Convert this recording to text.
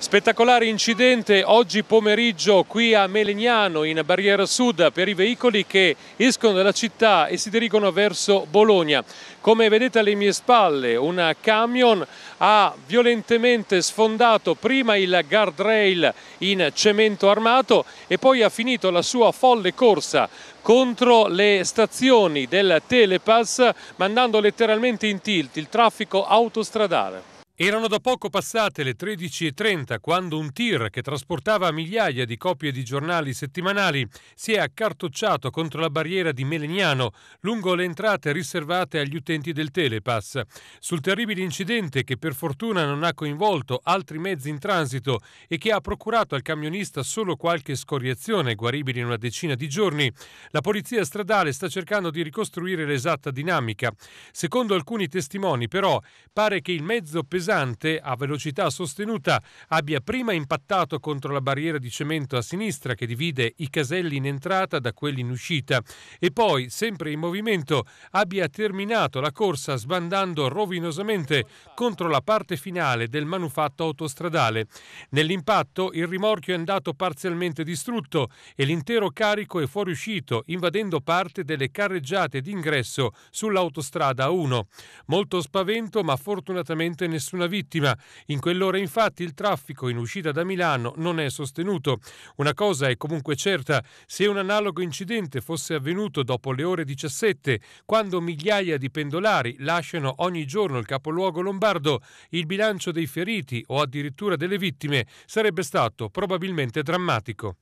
Spettacolare incidente oggi pomeriggio qui a Melegnano in Barriera Sud per i veicoli che escono dalla città e si dirigono verso Bologna. Come vedete alle mie spalle un camion ha violentemente sfondato prima il guardrail in cemento armato e poi ha finito la sua folle corsa contro le stazioni del Telepass mandando letteralmente in tilt il traffico autostradale. Erano da poco passate le 13.30 quando un tir che trasportava migliaia di copie di giornali settimanali si è accartocciato contro la barriera di Melegnano lungo le entrate riservate agli utenti del Telepass. Sul terribile incidente che per fortuna non ha coinvolto altri mezzi in transito e che ha procurato al camionista solo qualche scoriazione guaribile in una decina di giorni, la polizia stradale sta cercando di ricostruire l'esatta dinamica. Secondo alcuni testimoni però pare che il mezzo pesante pesante a velocità sostenuta abbia prima impattato contro la barriera di cemento a sinistra che divide i caselli in entrata da quelli in uscita e poi, sempre in movimento, abbia terminato la corsa sbandando rovinosamente contro la parte finale del manufatto autostradale. Nell'impatto il rimorchio è andato parzialmente distrutto e l'intero carico è fuoriuscito invadendo parte delle carreggiate d'ingresso sull'autostrada 1. Molto spavento ma fortunatamente nessun nessuna vittima. In quell'ora infatti il traffico in uscita da Milano non è sostenuto. Una cosa è comunque certa, se un analogo incidente fosse avvenuto dopo le ore 17, quando migliaia di pendolari lasciano ogni giorno il capoluogo lombardo, il bilancio dei feriti o addirittura delle vittime sarebbe stato probabilmente drammatico.